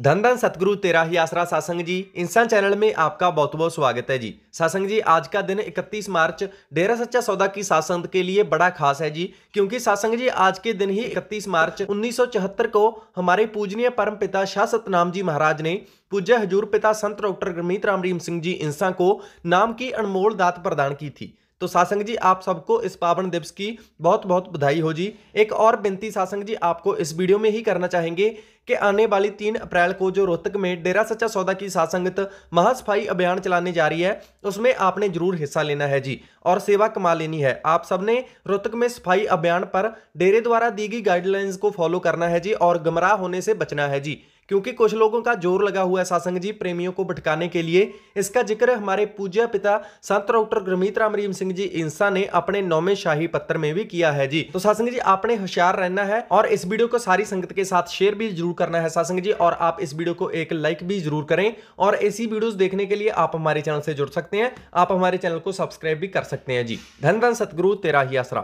धन धन सतगुरु तेरा ही आसरा सासंग जी इंसान चैनल में आपका बहुत बहुत स्वागत है जी सासंग जी आज का दिन 31 मार्च डेरा सच्चा सौदा की सासंग के लिए बड़ा खास है जी क्योंकि सासंग जी आज के दिन ही 31 मार्च 1974 को हमारे पूजनीय परम पिता शाह सतनाम जी महाराज ने पूज्य हजूर पिता संत डॉक्टर गुरमीत राम रीम सिंह जी इंसा को नाम की अनमोल दात प्रदान की थी तो सासंग जी आप सबको इस पावन दिवस की बहुत बहुत बधाई हो जी एक और विनती सासंग जी आपको इस वीडियो में ही करना चाहेंगे कि आने वाली तीन अप्रैल को जो रोहतक में डेरा सच्चा सौदा की सासंगत महासफाई अभियान चलाने जा रही है उसमें आपने जरूर हिस्सा लेना है जी और सेवा कमा लेनी है आप सबने रोहतक में सफाई अभियान पर डेरे द्वारा दी गई गाइडलाइंस को फॉलो करना है जी और गमराह होने से बचना है जी क्योंकि कुछ लोगों का जोर लगा हुआ है सत्संग जी प्रेमियों को भटकाने के लिए इसका जिक्र हमारे पूज्य पिता संत डॉक्टर गुरमीत राम रीम सिंह जी इंसा ने अपने नौमे शाही पत्र में भी किया है जी तो सत्संग जी आपने होशियार रहना है और इस वीडियो को सारी संगत के साथ शेयर भी जरूर करना है सत्संग जी और आप इस वीडियो को एक लाइक भी जरूर करें और ऐसी वीडियो देखने के लिए आप हमारे चैनल से जुड़ सकते हैं आप हमारे चैनल को सब्सक्राइब भी कर सकते हैं जी धन धन सतगुरु तेरा ही आसरा